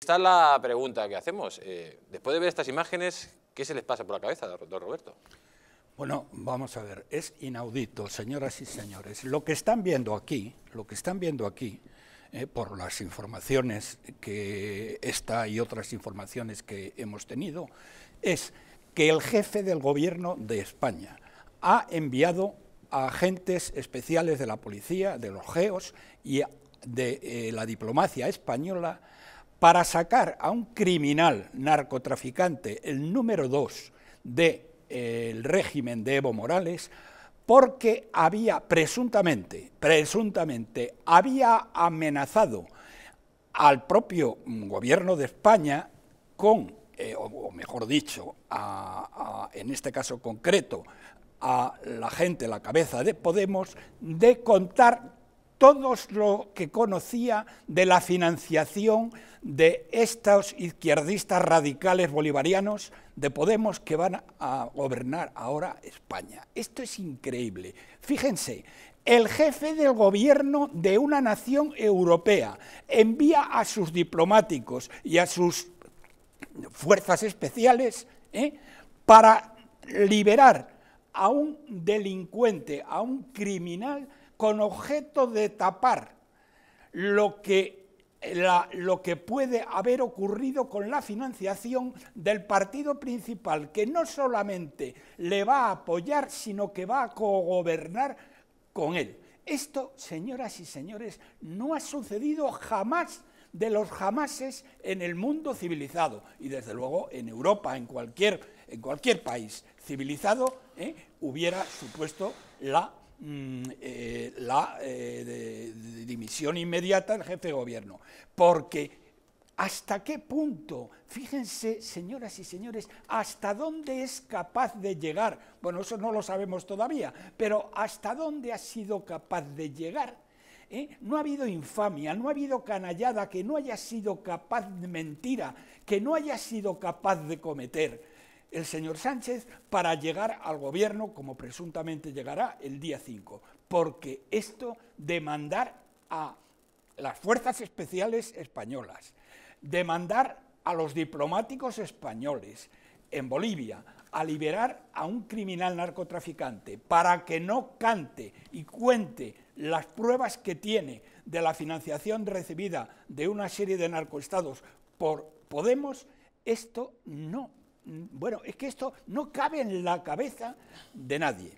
Esta es la pregunta que hacemos. Eh, después de ver estas imágenes, ¿qué se les pasa por la cabeza, don Roberto? Bueno, vamos a ver, es inaudito, señoras y señores. Lo que están viendo aquí, lo que están viendo aquí, eh, por las informaciones que esta y otras informaciones que hemos tenido, es que el jefe del gobierno de España ha enviado a agentes especiales de la policía, de los GEOS y de eh, la diplomacia española para sacar a un criminal narcotraficante, el número dos del eh, régimen de Evo Morales, porque había presuntamente, presuntamente, había amenazado al propio mm, gobierno de España con, eh, o, mejor dicho, en este caso concreto, a la gente, la cabeza de Podemos, de contar todo lo que conocía de la financiación de estos izquierdistas radicales bolivarianos de Podemos que van a gobernar ahora España. Esto es increíble. Fíjense, el jefe del gobierno de una nación europea envía a sus diplomáticos y a sus fuerzas especiales ¿eh? para liberar a un delincuente, a un criminal, con objeto de tapar lo que, lo que puede haber ocurrido con la financiación del partido principal, que no solamente le va a apoyar, sino que va a gobernar con él. Esto, señoras y señores, no ha sucedido jamás de los jamases en el mundo civilizado y desde luego en Europa, en cualquier, en cualquier país civilizado, ¿eh? hubiera supuesto la Mm, eh, la eh, dimisión inmediata del jefe de gobierno, porque ¿Hasta qué punto? Fíjense, señoras y señores, hasta dónde es capaz de llegar. Bueno, eso no lo sabemos todavía, pero hasta dónde ha sido capaz de llegar. ¿Eh? No ha habido infamia, no ha habido canallada que no haya sido capaz de mentira, que no haya sido capaz de cometer el señor Sánchez para llegar al gobierno, como presuntamente llegará el día 5, porque esto demandar a las fuerzas especiales españolas, demandar a los diplomáticos españoles en Bolivia, a liberar a un criminal narcotraficante para que no cante y cuente las pruebas que tiene de la financiación recibida de una serie de narcoestados por Podemos, esto no bueno, es que esto no cabe en la cabeza de nadie.